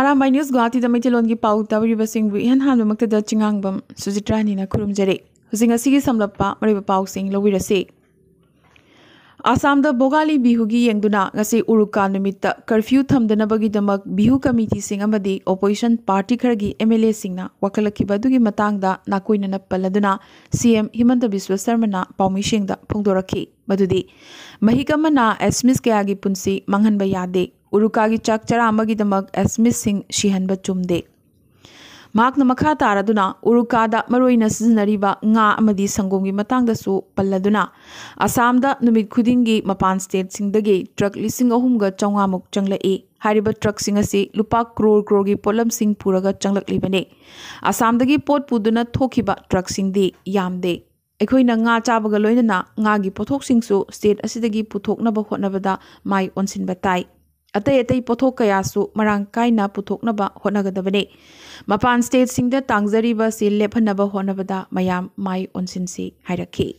Arambai news ꯒꯨꯋꯥꯍꯥꯇꯤꯗ ꯃꯩꯇꯩꯂꯣꯟꯒꯤ ꯄꯥꯎ ꯇꯥꯕꯤꯔꯤꯕꯁꯤꯡꯕꯨ ইহান ꯍꯥꯟꯕꯃꯛꯇꯗ ꯆꯤꯡꯉꯥꯡꯕꯝ ꯁꯨꯖꯤꯇ꯭ꯔꯥꯅꯤꯅ ꯈꯨꯔꯨꯝꯖꯔꯤ ꯍꯧꯖꯤꯛ ꯑꯁꯤꯒꯤ ꯁꯝꯂꯞꯄ ꯃꯔꯤꯕ ꯄꯥꯎꯁꯤꯡ ꯂꯧꯕꯤꯔꯁꯤ ꯑꯁꯥꯝꯗ ꯕꯣꯒꯥꯂꯤ ꯕꯤꯍꯨꯒꯤ ꯌꯦꯡꯗꯨꯅ ꯉꯁꯤ ꯎꯔꯨꯀꯥ ꯅꯨꯃꯤꯠꯇ ꯀꯔꯐ꯭ꯌꯨ ꯊꯝꯗꯅꯕꯒꯤꯗꯃꯛ ꯕꯤꯍꯨ ꯀꯃꯤꯇꯤꯁꯤꯡ ꯑꯃꯗꯤ ꯑꯣꯄꯣꯖꯤꯁꯟ ꯄꯥꯔꯇꯤ ꯈꯔꯒꯤ ꯑꯦꯝ ꯑꯦꯜ ꯑꯦꯁꯤꯡꯅ ꯋꯥꯀꯠꯂꯛꯈꯤꯕ ꯑꯗꯨꯒꯤ ꯃꯇꯥꯡꯗ ꯅꯥꯀꯣꯏꯅꯅ ꯄꯜꯂꯗꯨꯅ ꯁꯤ ꯑꯦꯝ ꯍꯤꯃꯟꯇ ꯕꯤꯁ꯭ꯋ ꯁꯔꯃꯅ ꯄꯥꯎꯃꯤꯁꯤꯡꯗ ꯐꯣꯡꯗꯣꯔꯛꯈꯤ ꯃꯗꯨꯗꯤ ꯃꯍꯤꯛ ꯑꯃꯅ ꯑꯦꯁꯃꯤꯁ ꯀꯌꯥꯒꯤ ꯄꯨꯟꯁꯤ ꯃꯥꯡꯍꯟꯕ ꯌꯥꯗꯦ ꯎꯔꯨꯀꯥꯒꯤ ꯆꯥꯛ ꯆꯔꯥ ꯑꯃꯒꯤꯗꯃꯛ ꯑꯦꯁꯃꯤꯁꯁꯤꯡ ꯁꯤꯍꯟꯕ ꯆꯨꯝꯗꯦ ꯃꯍꯥꯛꯅ ꯃꯈꯥ ꯇꯥꯔꯗꯨꯅ ꯎꯔꯨꯀꯥꯗ ꯃꯔꯨꯑꯣꯏꯅ ꯁꯤꯖꯤꯟꯅꯔꯤꯕ ꯉꯥ ꯑꯃꯗꯤ ꯁꯪꯒꯣꯝꯒꯤ ꯃꯇꯥꯡꯗꯁꯨ ꯄꯜꯂꯗꯨꯅ ꯑꯁꯥꯝꯗ ꯅꯨꯃꯤꯠ ꯈꯨꯗꯤꯡꯒꯤ ꯃꯄꯥꯟ ꯁ꯭ꯇꯦꯠꯁꯤꯡꯗꯒꯤ ꯇ꯭ꯔꯛ ꯂꯤꯁꯤꯡ ꯑꯍꯨꯝꯒ ꯆꯥꯝꯃꯉꯥꯃꯨꯛ ꯆꯪꯂꯛꯏ ꯍꯥꯏꯔꯤꯕ ꯇ꯭ꯔꯛꯁꯤꯡ ꯑꯁꯤ ꯂꯨꯄꯥ ꯀ꯭ꯔꯣꯔ ꯀ꯭ꯔꯣꯔꯒꯤ ꯄꯣꯠꯂꯝꯁꯤꯡ ꯄꯨꯔꯒ ꯆꯪꯂꯛꯂꯤꯕꯅꯤ ꯑꯁꯥꯝꯗꯒꯤ ꯄꯣꯠ ꯄꯨꯗꯨꯅ ꯊꯣꯛꯈꯤꯕ ꯇ꯭ꯔꯛꯁꯤꯡꯗꯤ ꯌꯥꯝꯗꯦ ꯑꯩꯈꯣꯏꯅ ꯉꯥ ꯆꯥꯕꯒ ꯂꯣꯏꯅꯅ ꯉꯥꯒꯤ ꯄꯣꯠꯊꯣꯛꯁꯤꯡꯁꯨ ꯁ꯭ꯇꯦꯠ ꯑꯁꯤꯗꯒꯤ ꯄꯨꯊꯣꯛꯅꯕ ꯍꯣꯠꯅꯕꯗ ꯃꯥꯏ ꯑꯣꯟꯁꯤꯟꯕ ꯇꯥꯏ अतय अत पोथोकयासु मरांग काइना पुथोकनबा मपान स्टेट सिंगद तांगजरीबा से लेफनबा होनबदा मयाम माई ओनसिनसि हाइरखे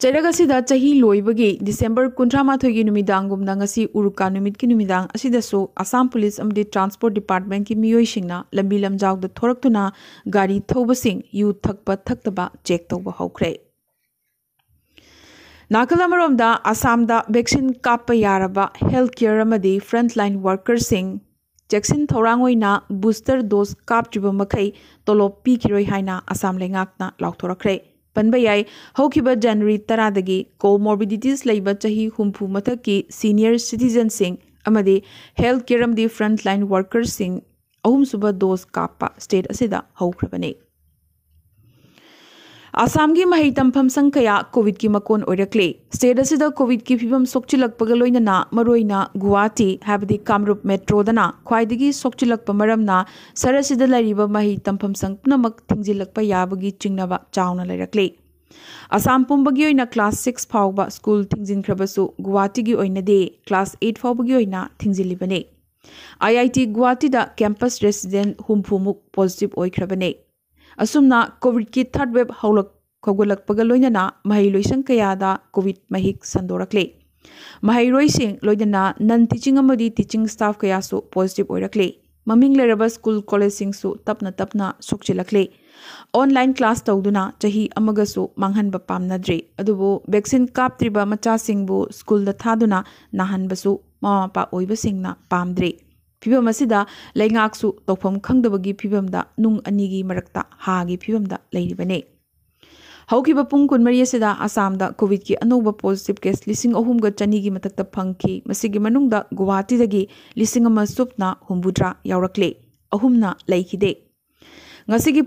चैरगसीद चही लोयबगे दिसेंबर कुंथ्रामाथोय नुमिदांगुम नंगसी उरुका नुमित की नुमिदांग असिदसो असम पुलिस ट्रांसपोर्ट डिपार्टमें की मियोय सिंगना गाड़ी थौबसिंग यु थकप थकतबा चेक तब हो नाकल आसाम वैक्सीन काब हेल्थ केयर फ्रंटलाइन वर्कर सिंह जैक्सीन थोरा बूस्टर दोस काब तोलोप पीरो आसाम लेना लाथोरखे पनब जनवरी तरह कोमोबीडिटीस लेब ची हूँ मथ की सीनियर सिटीजन सिंह हेल्थ केयर फ्रंटलाइन वर्कर सिंह अहम सूब दोस काप स्टेट हो ꯑꯁꯥꯝꯒꯤ ꯃꯍꯩ ꯇꯝꯐꯝꯁꯪ ꯀꯌꯥ ꯀꯣꯚꯤꯗꯀꯤ ꯃꯀꯣꯟ ꯑꯣꯏꯔꯛꯂꯦ ꯁ꯭ꯇꯦꯠ ꯑꯁꯤꯗ ꯀꯣꯚꯤꯗꯀꯤ ꯐꯤꯕꯝ ꯁꯣꯛꯆꯤꯜꯂꯛꯄꯒ ꯂꯣꯏꯅꯅ ꯃꯔꯨꯑꯣꯏꯅ ꯒꯨꯋꯥꯍꯥꯇꯤ ꯍꯥꯏꯕꯗꯤ ꯀꯥꯝꯔꯨꯞ ꯃꯦꯇ꯭ꯔꯣꯗꯅ ꯈ꯭ꯋꯥꯏꯗꯒꯤ ꯁꯣꯛꯆꯤꯜꯂꯛꯄ ꯃꯔꯝꯅ ꯁꯍꯔ ꯑꯁꯤꯗ ꯂꯩꯔꯤꯕ ꯃꯍꯩ ꯇꯝꯐꯝꯁꯪ ꯄꯨꯝꯅꯃꯛ ꯊꯤꯡꯖꯤꯜꯂꯛꯄ ꯌꯥꯕꯒꯤ ꯆꯤꯡꯅꯕ ꯆꯥꯎꯅ ꯂꯩꯔꯛꯂꯦ ꯑꯁꯥꯝ ꯄꯨꯝꯕꯒꯤ ꯑꯣꯏꯅ ꯀ꯭ꯂꯥꯁ ꯁꯤꯛꯁ ꯐꯥꯎꯕ ꯁ꯭ꯀꯨꯜ ꯊꯤꯡꯖꯤꯟꯈ꯭ꯔꯕꯁꯨ ꯒꯨꯋꯥꯍꯥꯇꯤꯒꯤ ꯑꯣꯏꯅꯗꯤ ꯀ꯭ꯂꯥꯁ ꯑꯩꯠ ꯐꯥꯎꯕꯒꯤ ꯑꯣꯏꯅ ꯊꯤꯡꯖꯤꯜꯂꯤꯕꯅꯤ ꯑꯥꯏ ꯑꯥꯏ ꯇꯤ ꯒꯨꯋꯥꯍꯥꯇꯤꯗ ꯀꯦꯝꯄꯁ ꯔꯦꯁꯤꯗꯦꯟ ꯍꯨꯝꯐꯨꯃꯨꯛ ꯄꯣꯖꯤꯇꯤꯚ ꯑꯣꯏꯈ꯭ꯔꯕꯅꯤ असुमना कोविड की थर्ड वेब हौलना मही लोस कयाद कोविड मही सदर महरोना नन टीचिंग टीचिंग स्टाफ कयासु पॉजिटिव होरकले मम्मी लेरब स्कूल कॉलेज तपना तपना सोचलखले ऑनलाइन क्लास चाहू मांगन पानद्रे वैक्सीन काप्रब मचा स्कूल था नाहनबू मामा पाईब पाद्रे ಫೀಮ್ ಅದಾಷ್ಟು ತೌಂಖೆಗೆ ಫಿಬಮದ ಅನಿ ಹಾಕಮೆ ಹೌಕ ಪೂ ಕೋವಿಡ್ ಅನಿವ ಪೊಜಟಿ ಕೇಸ್ ಲಸಗ ಚಿ ಮಧ್ಯ ಗುವಾಹಾಟಿ ಸೂನ ಹುಮುತರಾ ಯಾರಕ್ ಅಹ್ನೇ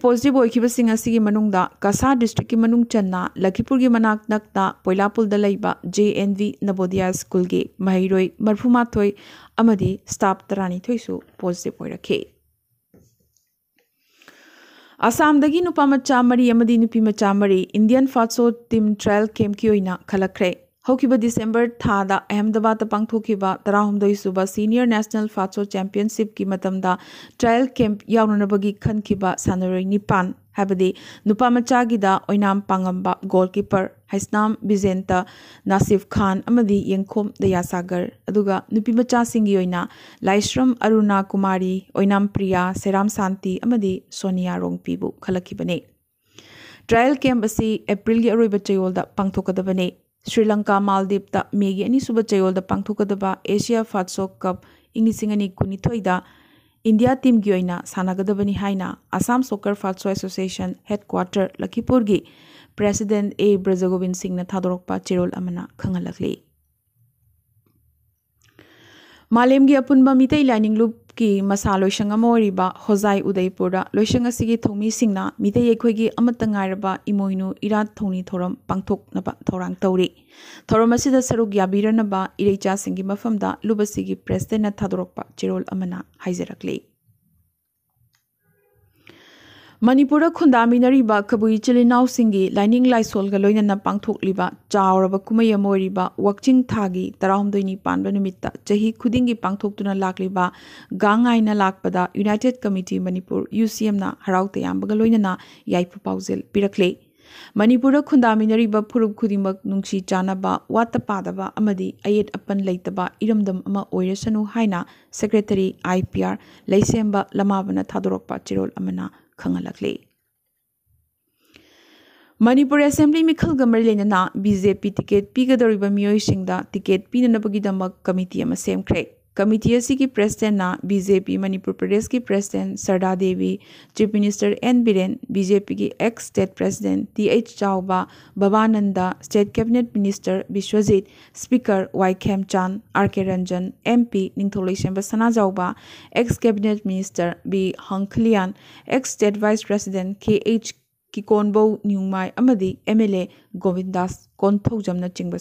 पॉजिटिव होगीबाद कसा डिस्ट्रिक की मनु चन्ना लखीपुर की मनाक नक्त J N V Navodaya school के महिरो मरफुमा स्टाफ तरानीथु पॉजिटिव होरखे असामदगी मचा मरी मचा मरी Indian futsal team trial camp की खलख्रे ꯍꯧꯈꯤꯕ ꯗꯤꯁꯦꯝꯕꯔ ꯊꯥꯗ ꯑꯍꯃꯗꯕꯥꯗꯇ ꯄꯥꯡꯊꯣꯛꯈꯤꯕ ꯇꯔꯥꯍꯨꯝꯗꯣꯏꯁꯨꯕ ꯁꯤꯅꯤꯌꯔ ꯅꯦꯁꯅꯦꯜ ꯐꯥꯠꯁꯣ ꯆꯦꯝꯄꯤꯌꯟꯁꯤꯞꯀꯤ ꯃꯇꯝꯗ ꯇ꯭ꯔꯥꯌꯦꯜ ꯀꯦꯝꯞ ꯌꯥꯎꯅꯅꯕꯒꯤ ꯈꯟꯈꯤꯕ ꯁꯥꯟꯅꯔꯣꯏ ꯅꯤꯄꯥꯟ ꯍꯥꯏꯕꯗꯤ ꯅꯨꯄꯥꯃꯆꯥꯒꯤꯗ ꯑꯣꯏꯅꯥꯝ ꯄꯥꯡꯉꯝꯕ ꯒꯣꯜ ꯀꯤꯄꯔ ꯍꯩꯁꯅꯥꯝ ꯕꯤꯖꯦꯟꯇ ꯅꯥꯁꯤꯐ ꯈꯥꯟ ꯑꯃꯗꯤ ꯌꯦꯡꯈꯣꯝ ꯗꯌꯥꯁꯥꯒꯔ ꯑꯗꯨꯒ ꯅꯨꯄꯤꯃꯆꯥꯁꯤꯡꯒꯤ ꯑꯣꯏꯅ ꯂꯥꯏꯁ꯭ꯔꯝ ꯑꯔꯨꯅꯥ ꯀꯨꯃꯥꯔꯤ ꯑꯣꯏꯅꯥꯝ ꯄ꯭ꯔꯤꯌꯥ ꯁꯦꯔꯥꯝ ꯁꯥꯟꯇꯤ ꯑꯃꯗꯤ ꯁꯣꯅꯤꯌꯥ ꯔꯣꯡꯄꯤꯕꯨ ꯈꯜꯂꯛꯈꯤꯕꯅꯤ ꯇ꯭ꯔꯥꯌꯦꯜ ꯀꯦꯝꯞ ꯑꯁꯤ ꯑꯦꯄ꯭ꯔꯤꯜꯒꯤ ꯑꯔꯣꯏꯕ ꯆꯌꯣꯜꯗ ꯄꯥꯡꯊꯣꯛꯀꯗꯕꯅꯤ ꯁ꯭ꯔꯤꯂꯪꯀꯥ ꯃꯥꯜꯗꯤꯞꯇ ꯃꯦꯒꯤ ꯑꯅꯤꯁꯨꯕ ꯆꯌꯣꯜꯗ ꯄꯥꯡꯊꯣꯛꯀꯗꯕ ꯑꯦꯁꯤꯌꯥ ꯐꯥꯠꯁꯣꯛ ꯀꯞ ꯏꯪ ꯂꯤꯁꯤꯡ ꯑꯅꯤ ꯀꯨꯟꯅꯤꯊꯣꯏꯗ ꯏꯟꯗꯤꯌꯥ ꯇꯤꯝꯒꯤ ꯑꯣꯏꯅ ꯁꯥꯟꯅꯒꯗꯕꯅꯤ ꯍꯥꯏꯅ Assam soccer futsal association headquarter ꯂꯈꯤꯄꯨꯔꯒꯤ ꯄ꯭ꯔꯦꯁꯤꯗꯦꯟ ꯑꯦ ꯕ꯭ꯔꯖꯒꯣꯕꯤꯟ ꯁꯤꯡꯅ ꯊꯥꯗꯣꯔꯛꯄ ꯆꯦꯔꯣꯜ ꯑꯃꯅ ꯈꯪꯍꯜꯂꯛꯂꯤ ꯃꯥꯂꯦꯝꯒꯤ ꯑꯄꯨꯟꯕ ꯃꯤꯇꯩ ꯂꯥꯏꯅꯤꯡ ꯂꯨꯞ ꯀꯤ ꯃꯁꯥ ꯂꯣꯏꯁꯪ ꯑꯃ ꯑꯣꯏꯔꯤꯕ ꯍꯣꯖꯥꯏ ꯎꯗꯩꯄꯨꯔꯗ ꯂꯣꯏꯁꯪ ꯑꯁꯤꯒꯤ ꯊꯧꯃꯤꯁꯤꯡꯅ ꯃꯤꯇꯩ ꯑꯩꯈꯣꯏꯒꯤ ꯑꯃꯠꯇ ꯉꯥꯏꯔꯕ ꯏꯃꯣꯏꯅꯨ ꯏꯔꯥꯠ ꯊꯧꯅꯤ ꯊꯧꯔꯝ ꯄꯥꯡꯊꯣꯛꯅꯕ ꯊꯧꯔꯥꯡ ꯇꯧꯔꯤ ꯊꯧꯔꯝ ꯑꯁꯤꯗ ꯁꯔꯨꯛ ꯌꯥꯕꯤꯔꯅꯕ ꯏꯔꯩꯆꯥꯁꯤꯡꯒꯤ ꯃꯐꯝꯗ ꯂꯨꯕꯁꯤꯒꯤ ꯄ꯭ꯔꯦꯁꯤꯗꯦꯟꯅ ꯊꯥꯗꯣꯔꯛꯄ ꯆꯦꯔꯣꯜ ꯑꯃꯅ ꯍꯥꯏꯖꯔꯛꯂꯤ मनपुर खुदाई खबू चलीना लाइनिंग लाइसोल लोन पाथोली चाव कम वक्चिंग थागी तरहद पाबीत चही खुद की पाथोन लाब युनाइटेड कमीटी मनपुर यू सी एम हराव लोन याफ पाजे पीरखले मनपुर खुदाई फुरब खुद चाब वाट पादब अयेद अपन लेतब इरमदम सेक्रेटरी आई पी आर लेसेंब लमाबन थादरप चेरोल खंगलखले मणिपुर असेंबली मिखल गमर लेना बीजेपी टिकेट पीगदरीब मोई सिंह टिकेट पीनबगीद कमीटी सेमख्रे कमिटियसी की प्रेसिडेंट ना बीजेपी मणिपुर प्रदेश की president Sharda Devi chief minister N Biren BJP की ex state president T H Chaoba Bhabananda state cabinet minister Biswajit speaker Y Khem R K Ranjan M P निथोलीसम सना जाऊबा ex cabinet minister B Hangkhalian ex state vice president K H किकोनबौ न्यूमाई M L A Govind Das कौथौजम चिंबू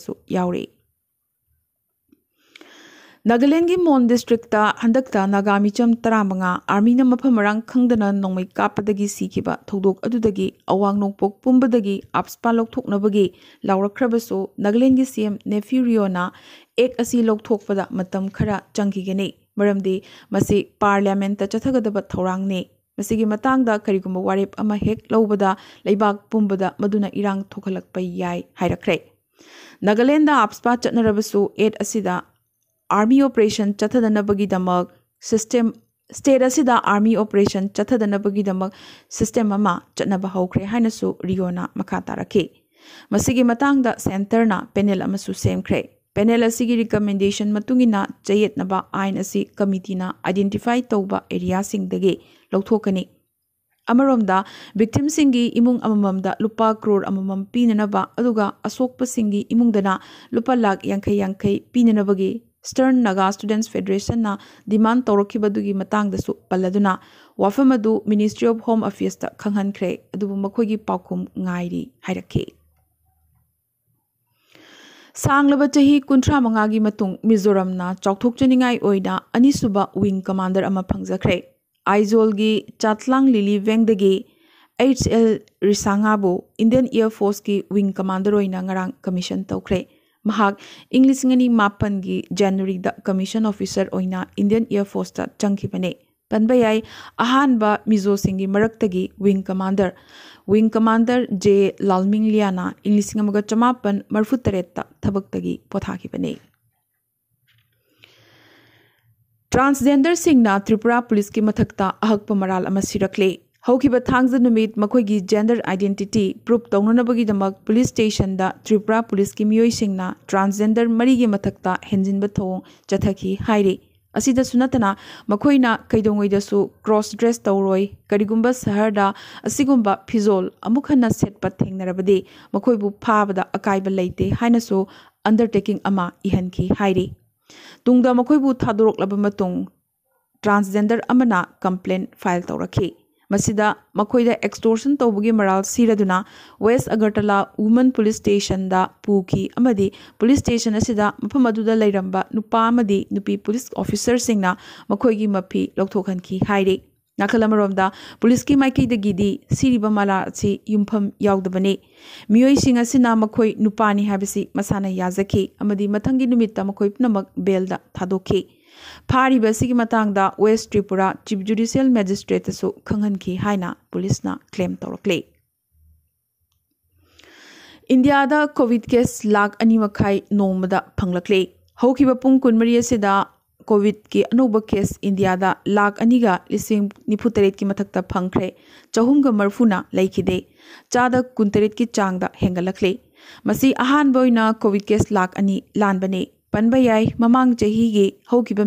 नगालेंगे Mon district हंडक्त नगामीचम तरामा आर्मी मफमरंग खंगदन नोमई कापदगी सीखिब थौदोक अदुदगी अवांग नोकपोक पुंबदगी आप्सपा सीएम नेफ्यूरियोना एक असी लोकथोकपद मतम खरा चंगिगेने मरमदे मसे पार्लियामेंट चथगदब थौरांगने मसेगे मतांगद करिगुम हेक लौबद लैबाक पुंबद मदुना इरांग आप्सपा चनरबसो एट असिदा ꯑꯥꯔꯃꯤ ꯑꯣꯄꯔꯦꯁꯟ ꯆꯠꯊꯗꯅꯕꯒꯤꯗꯃꯛ ꯁꯤꯁꯇꯦꯝ ꯏꯁꯇꯦꯠ ꯑꯁꯤꯗ ꯑꯥꯔꯃꯤ ꯑꯣꯄꯔꯦꯁꯟ ꯆꯠꯊꯗꯅꯕꯒꯤꯗꯃꯛ ꯁꯤꯁꯇꯦꯝ ꯑꯃ ꯆꯠꯅꯕ ꯍꯧꯈ꯭ꯔꯦ ꯍꯥꯏꯅꯁꯨ ꯔꯤꯌꯣꯅ ꯃꯈꯥ ꯇꯥꯔꯛꯈꯤ ꯃꯁꯤꯒꯤ ꯃꯇꯥꯡꯗ ꯁꯦꯟꯇꯔꯅ ꯄꯦꯅꯦꯜ ꯑꯃꯁꯨ ꯁꯦꯝꯈ꯭ꯔꯦ ꯄꯦꯅꯦꯜ ꯑꯁꯤꯒꯤ ꯔꯤꯀꯃꯦꯟꯗꯦꯁꯟ ꯃꯇꯨꯡꯏꯟꯅ ꯆꯌꯦꯠꯅꯕ ꯑꯥꯏꯟ ꯑꯁꯤ ꯀꯃꯤꯇꯤꯅ ꯑꯥꯏꯗꯦꯟꯇꯤꯐꯥꯏ ꯇꯧꯕ ꯑꯦꯔꯤꯌꯥꯁꯤꯡꯗꯒꯤ ꯂꯧꯊꯣꯛꯀꯅꯤ ꯑꯃꯔꯣꯝꯗ ꯚꯤꯛꯇꯤꯝꯁꯤꯡꯒꯤ ꯏꯃꯨꯡ ꯑꯃꯃꯝꯗ ꯂꯨꯄꯥ ꯀ꯭ꯔꯣꯔ ꯑꯃꯃꯝ ꯄꯤꯅꯅꯕ ꯑꯗꯨꯒ ꯑꯁꯣꯛꯄꯁꯤꯡꯒꯤ ꯏꯃꯨꯡꯗꯅ ꯂꯨꯄꯥ ꯂꯥꯈ ꯌꯥꯡꯈꯩ ꯌꯥꯡꯈꯩ ꯄꯤꯅꯅꯕꯒꯤ ꯏꯁꯇꯔꯟ ꯅꯥꯒꯥ ꯁ꯭ꯇꯨꯗꯦꯟꯁ ꯐꯦꯗꯔꯦꯁꯟꯅ ꯗꯤꯃꯥꯟ ꯇꯧꯔꯛꯈꯤꯕꯗꯨꯒꯤ ꯃꯇꯥꯡꯗꯁꯨ ꯄꯜꯂꯗꯨꯅ ꯋꯥꯐꯝ ꯑꯗꯨ ꯃꯤꯅꯤꯁꯇ꯭ꯔꯤ ꯑꯣꯐ ꯍꯣꯝ ꯑꯐꯤꯌꯔꯁꯇ ꯈꯪꯍꯟꯈ꯭ꯔꯦ ꯑꯗꯨꯕꯨ ꯃꯈꯣꯏꯒꯤ ꯄꯥꯎꯈꯨꯝ ꯉꯥꯏꯔꯤ ꯍꯥꯏꯔꯛꯈꯤ ꯁꯥꯡꯂꯕ ꯆꯍꯤ ꯀꯨꯟꯊ꯭ꯔꯥ ꯃꯉꯥꯒꯤ ꯃꯇꯨꯡ ꯃꯤꯖꯣꯔꯥꯝꯅ ꯆꯥꯎꯊꯣꯛꯆꯅꯤꯡꯉꯥꯏ ꯑꯣꯏꯅ ꯑꯅꯤꯁꯨꯕ ꯋꯤꯡ ꯀꯃꯥꯟꯗꯔ ꯑꯃ ꯐꯪꯖꯈ꯭ꯔꯦ ꯑꯥꯏꯖꯣꯜꯒꯤ ꯆꯥꯠꯂꯥꯡ ꯂꯤꯂꯤ ꯕꯦꯡꯗꯒꯤ ꯑꯩꯆ ꯑꯦꯜ ꯔꯤꯁꯥꯡꯉꯥꯕꯨ ꯏꯟꯗꯤꯌꯟ ꯏꯌꯔ ꯐꯣꯔꯁꯀꯤ ꯋꯤꯡ ꯀꯃꯥꯟꯗꯔ ꯑꯣꯏꯅ ꯉꯔꯥꯡ ꯀꯃꯤꯁꯟ ꯇꯧꯈ꯭ꯔꯦ महाक इंगनी मापन की जनवरी कमीशन ऑफिसर होना इंडियन एयरफोर्स चंखिबने पनब यह अहानब मिजो सिंह मरक्त wing commander wing commander J Lalmingliana इं लिंग चमापन मरफु तरत पोथाबने ट्रांसजेंडर सिंह त्रिपुरा पुलिस की मथक्ता अहक मराल सिरकले थामीद मखोई जेंडर आइडेंटिटी प्रूफ तौनबीदमक पुलिस स्टेशन त्रिपुरा पुलिस की मोयना ट्रांसजेंडर मरी मथक हेंजिन थो चाहिए कईदोंदू क्रॉस ड्रेस तौर कारीगुब सहरद अगुब फिजोल सेप थेनबदे फाबद अकाब लेते हैं अंडरटेकिंग इहनखी तुंद मखोबू थादरब ट्रांसजेंडर कंप्लेन फाइल तौर की ꯃꯁꯤꯗ ꯃꯈꯣꯏꯗ ꯑꯦꯛꯁꯇꯣꯔꯁꯟ ꯇꯧꯕꯒꯤ ꯃꯔꯥꯜ ꯁꯤꯔꯗꯨꯅ ꯋꯦꯁ ꯑꯒꯔꯇꯂꯥ ꯋꯨꯃꯟ ꯄꯨꯂꯤꯁ ꯏꯁꯇꯦꯁꯟꯗ ꯄꯨꯈꯤ ꯑꯃꯗꯤ ꯄꯨꯂꯤꯁ ꯏꯁꯇꯦꯁꯟ ꯑꯁꯤꯗ ꯃꯐꯝ ꯑꯗꯨꯗ ꯂꯩꯔꯝꯕ ꯅꯨꯄꯥ ꯑꯃꯗꯤ ꯅꯨꯄꯤ ꯄꯨꯂꯤꯁ ꯑꯣꯐꯤꯁꯔꯁꯤꯡꯅ ꯃꯈꯣꯏꯒꯤ ꯃꯐꯤ ꯂꯧꯊꯣꯛꯍꯟꯈꯤ ꯍꯥꯏꯔꯤ ꯅꯥꯀꯜ ꯑꯃꯔꯣꯝꯗ ꯄꯨꯂꯤꯁꯀꯤ ꯃꯥꯏꯀꯩꯗꯒꯤꯗꯤ ꯁꯤꯔꯤꯕ ꯃꯂꯥ ꯑꯁꯤ ꯌꯨꯝꯐꯝ ꯌꯥꯎꯗꯕꯅꯤ ꯃꯤꯑꯣꯏꯁꯤꯡ ꯑꯁꯤꯅ ꯃꯈꯣꯏ ꯅꯨꯄꯥꯅꯤ ꯍꯥꯏꯕꯁꯤ ꯃꯁꯥꯅ ꯌꯥꯖꯈꯤ ꯑꯃꯗꯤ ꯃꯊꯪꯒꯤ ꯅꯨꯃꯤꯠꯇ ꯃꯈꯣꯏ ꯄꯨꯝꯅꯃꯛ ꯕꯦꯜꯗ ꯊꯥꯗꯣꯛꯈꯤ फाब west Tripura chief judicial magistrate की है पुलिस क्लेम तौर इंडिया कोविड केस लाख अनी नौमद फल पुमरी कोविड की अनौब केस इंडिया लाख अग लिंग निफुतरें मथ फ्रे चहुमग मरफूनादे चाद कुंतरें चांग हेंगल्ले अहान कोविड केस लाख अनी लाबने ಪಾಯ ಮಮಾಚ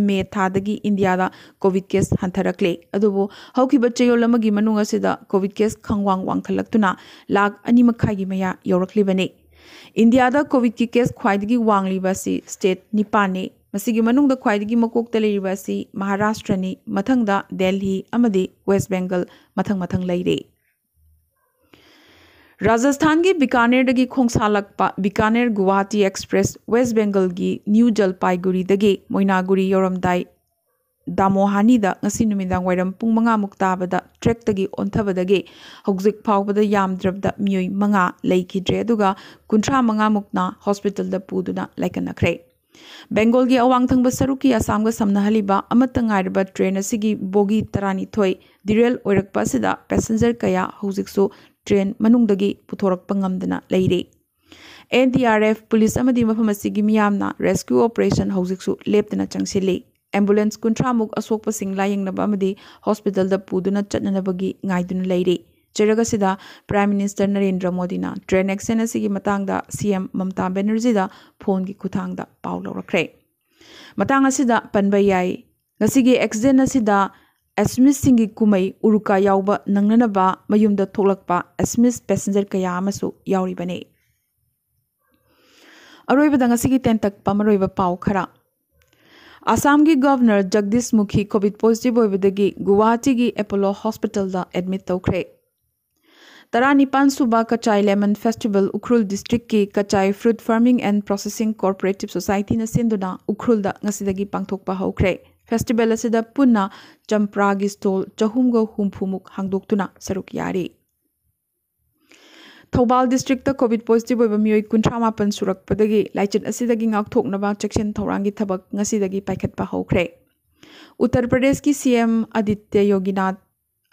ಮೇ ತೆಗೆ ಇಂಡಿಯದ ಕೋವಿಡ್ ಕೇಸ್ ಹಂಥರಲಿ ಚಯೋಲ್ದ ಕೋವಿಡ್ ಕೇಸ್ ಕಾಂ ವಾಖಲಿಗೆ ಮ್ಯಾ ಯವನಿ ಇಂಡಿಯದ ಕೋವಿಡ್ ಕೇಸ್ ಖ್ವಾಯ ವಾಳಿ ಸ್ಟೇಟ್ ನಿಪಾಸ್ ಮಕೋತ ಮಹಾರಾಷ್ಟ್ರಿ ಮಥಂದ ದೆಹಲಿ ವೆಸ್ಟ್ ಬೇಗಲ್ಥಂ ಮಥಂ राजस्थान की बीकानेर दगी खोंसालकपा बीकानेर गुवाहाटी एक्सप्रेस वेस्ट बंगाल की न्यू जलपाईगुड़ी दगे मोइनागुड़ी योरमदाय दामोहानी नुदाई पुंग मंगाबद ट्रेक ओंथबदे फाबद्रबद मई मंगाद्रे कुा मंगा हॉस्पिटल पुदनाखे बंगोल की अवा थ सरु की असम का सामनाहली ट्रेन अगी बोगी तरह निथ दिरल पैसेंजर कया हजिकसू ट्रेन मनुदना लेर N D R F police मफम रेस्क्यू ऑपरेशन ऑपरेशन लेपतना चंसी एम्बुलेंस कुंथ्रामु अशोप हॉस्पिटल पुदना चटनाबी चरगसीद prime minister Narendra Modi train एक्सन मतंग सीएम ममता बेनर्जी फोन की खुद पा लौर मतंग पनब यह एक्सीडेंसीद एसमिसी कुमें उब नंगनब मयूद थोलप एसमिस पेसेंजर कयाबने अरबदेंटक पाव खरा आसाम की गवर्नर जगदीश मुखी कोविड पॉजिटिव होगी गुवाहाटी की एपोलो हॉस्पिटल एडमिट तौरे तर सूब Kachai lemon festival Ukhrul district की Kachai fruit farming and processing cooperative society ने सेंदना उखरुल हो फेस्टिवल पुनः चंप्रा की स्टोल चहुम हूँफूमुक हादोना सरुक यारे थौबा डिस्ट्रिक्ट कोविड पॉजिटिव मई कुंथ्रापन सूरपी लाइचनाव चेन थोड़ी पाखट हौरे उत्तर प्रदेश की सीएम आदित्य योगीनाथ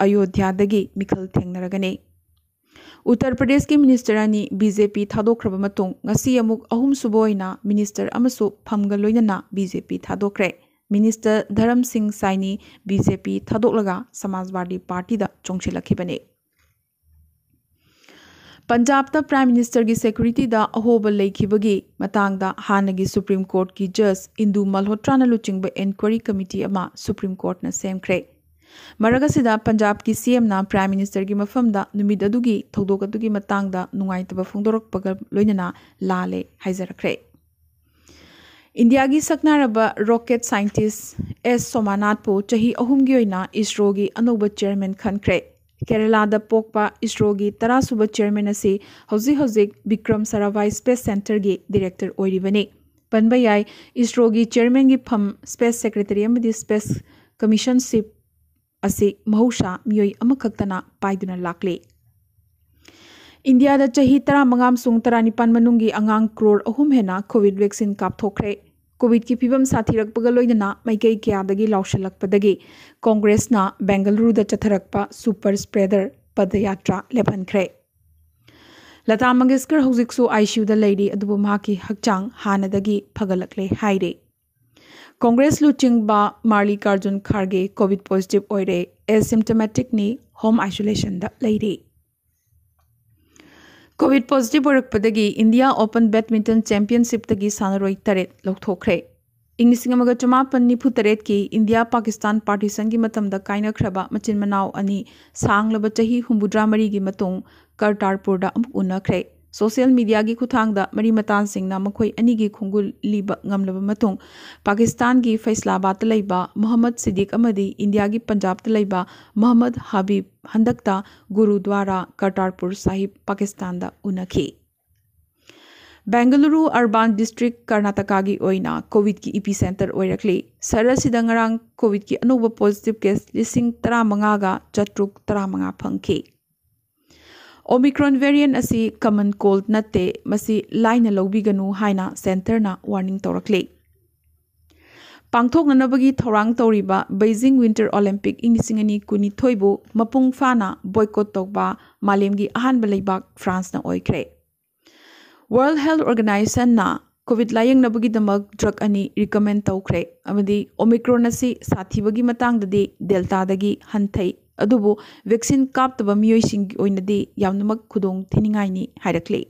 अयोध्या मिखल थेंगे उत्तर प्रदेश की मिनिस्टर अनी बीजेपी थादोख्रबी अमुक अहम सुबोना मिनिस्टर फमग लोनना बीजेपी थादोख्रे मिनिस्टर धरम सिंह साइनी बीजेपी थदोलगा समाजवादी पार्टी चौंसीलखने पंजाब प्राइम मिनिस्टर की सेक्यूरीटी अहोब लेखी हाँ सुप्रीम कोर्ट की जज इंदु मलहोत्रा लुचिब इनक्वारी कमीटी सुप्रीम कोर्ट ने सेमख्रे मरगसीद पंजाब की सीएम ना प्राइम मिनिस्टर की मफमद नुद्द फोदोरपना लाले हाजरख्रे इंडिया की सकनाब रोकेट सैंटिस एस सोमानाथपू चही अहम की इसरो की अनौब चेयरमें खनख्रे केरला पोप इसरो की तरसुब चेयरमें होक्रम सराबाई स्पेस सेंटर की डिरेक्टर होने पनब याय इसरो की चेयरमें फम स्पेस सेक्रेटरी स्पेस कमीशनशिप मौसा मई अमखना पादना लाख इंडिया तरह मंगाम सुंग तरह निपान क्रोर अहम हेना कोविड वैक्सीन कापथोखरे कोविड की फीवम साथीरकपग लोइदना क्या क्यादगी लाउशलकपदगी कांग्रेसना बेंगलुरुद चथरकप सुपर स्प्रेडर पदयात्रा लेपनख्रे लता मंगेशकर हौजिकसु आईसीयूद लेरी अदुबु माकी हकचांग हानदगी फगलकले हाइरे कांग्रेस लुचिंगबा मार्लिकार्जुन खारगे कोविड पॉजिटिव होरे एसिमटमेटिक होम आइसोलेशन लेरी ꯀꯣꯚꯤꯗ ꯄꯣꯖꯤꯇꯤꯚ ꯑꯣꯏꯔꯛꯄꯗꯒꯤ ꯏꯟꯗꯤꯌꯥ ꯑꯣꯄꯟ ꯕꯦꯗꯃꯤꯟꯇꯟ ꯆꯦꯝꯄꯤꯌꯟꯁꯤꯞꯇꯒꯤ ꯁꯥꯟꯅꯔꯣꯏ ꯇꯔꯦꯠ ꯂꯧꯊꯣꯛꯈ꯭ꯔꯦ ꯏꯪ ꯂꯤꯁꯤꯡ ꯑꯃꯒ ꯆꯃꯥꯄꯟ ꯅꯤꯐꯨ ꯇꯔꯦꯠꯀꯤ ꯏꯟꯗꯤꯌꯥ ꯄꯥꯀꯤꯁꯇꯥꯟ ꯄꯥꯔꯇꯤꯁꯟꯒꯤ ꯃꯇꯝꯗ ꯀꯥꯏꯅꯈ꯭ꯔꯕ ꯃꯆꯤꯟ ꯃꯅꯥꯎ ꯑꯅꯤ ꯁꯥꯡꯂꯕ ꯆꯍꯤ ꯍꯨꯝꯐꯨꯗ꯭ꯔꯥ ꯃꯔꯤꯒꯤ ꯃꯇꯨꯡ ꯀꯔꯇꯥꯔꯄꯨꯔꯗ ꯑꯃꯨꯛ ꯎꯅꯈ꯭ꯔꯦ सोशल मीडिया की खुथांग मरी मतानी खुगुल लीबल पाकिस्तान की फैसलाबाद लेब मोहम्मद सिदीक इंडिया की पंजाब लेब मोहम्मद हबीब हंदक्त गुरुद्वारा करतारपुर साहिब पाकिस्तान उनखी बेंगलुरु अर्बन डिस्ट्रिक कर्नाटका की ओइना कोविड की इपी सेंटर ओरकली सर सिदंगरांग कोविड की अनुब पॉजिटिव केस लिसिंग तरह मंगागा चतुक तरह मंगा फंखी ओमिक्रॉन वेरिएंट कमन कोल्ड नत्ते लाइन लौबीगनु हाइना सेंटरना वार्निंग तौरक्ले पांथोक्नबगी थौरांग तौरीबा बेजिंग विंटर ओलंपिक इंगसिंगनी कुनिथोइबो मपुंग फाना बॉयकोट तौबा मालेमगी अहानब लैबा फ्रांसना ओइख्रे वर्ल्ड हेल्थ ऑर्गेनाइजेशन ना कोविड लायंगनबगीदमक ड्रग अनि रिकमेंड तौख्रे अमदी ओमिक्रोन असि साथीबगी मतांगददि डेल्टादगी हनथै ꯑꯗꯨꯕꯨ ꯚꯦꯛꯁꯤꯟ ꯀꯥꯞꯇꯕ ꯃꯤꯑꯣꯏꯁꯤꯡꯒꯤ ꯑꯣꯏꯅꯗꯤ ꯌꯥꯝꯅꯃꯛ ꯈꯨꯗꯣꯡ ꯊꯤꯅꯤꯡꯉꯥꯏꯅꯤ ꯍꯥꯏꯔꯛꯂꯤ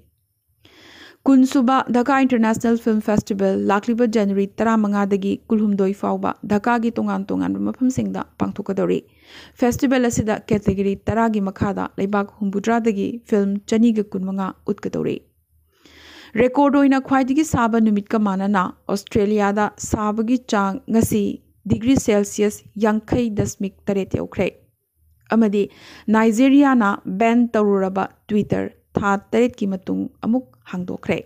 ꯀꯨꯟꯁꯨꯕ ꯙꯀꯥ ꯏꯟꯇꯔꯅꯦꯁꯅꯦꯜ ꯐꯤꯜꯝ ꯐꯦꯁꯇꯤꯚꯦꯜ ꯂꯥꯛꯂꯤꯕ ꯖꯅꯋꯥꯔꯤ ꯇꯔꯥꯃꯉꯥꯗꯒꯤ ꯀꯨꯜꯍꯨꯝꯗꯣꯏ ꯐꯥꯎꯕ ꯙꯀꯥꯒꯤ ꯇꯣꯉꯥꯟ ꯇꯣꯉꯥꯟꯕ ꯃꯐꯝꯁꯤꯡꯗ ꯄꯥꯡꯊꯣꯛꯀꯗꯧꯔꯤ ꯐꯦꯁꯇꯤꯚꯦꯜ ꯑꯁꯤꯗ ꯀꯦꯇꯦꯒꯣꯔꯤ ꯇꯔꯥꯒꯤ ꯃꯈꯥꯗ ꯂꯩꯕꯥꯛ ꯍꯨꯝꯐꯨꯇꯔꯥꯗꯒꯤ ꯐꯤꯜꯝ ꯆꯅꯤꯒ ꯀꯨꯟꯃꯉꯥ ꯎꯠꯀꯗꯧꯔꯤ ꯔꯦꯀꯣꯔꯗ ꯑꯣꯏꯅ ꯈ꯭ꯋꯥꯏꯗꯒꯤ ꯁꯥꯕ ꯅꯨꯃꯤꯠꯀ ꯃꯥꯟꯅꯅ ꯑꯣꯁꯇ꯭ꯔꯦꯂꯤꯌꯥꯗ ꯁꯥꯕꯒꯤ ꯆꯥꯡ ꯉꯁꯤ ꯗꯤꯒ꯭ꯔꯤ ꯁꯦꯜꯁꯤꯌꯁ ꯌꯥꯡꯈꯩ ꯗꯁꯃꯤꯛ ꯇꯔꯦꯠ ꯌꯧꯈ꯭ꯔꯦ नाइजेरिया बैन तौरब ट्विटर था तरह की हादोखे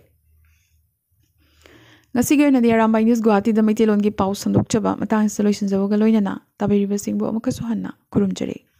अरबाई न्यूज गुवाहाटी मेटेलों की पा सदोंब मत लोसबा लोनना तबीरबू हमको खुरचरें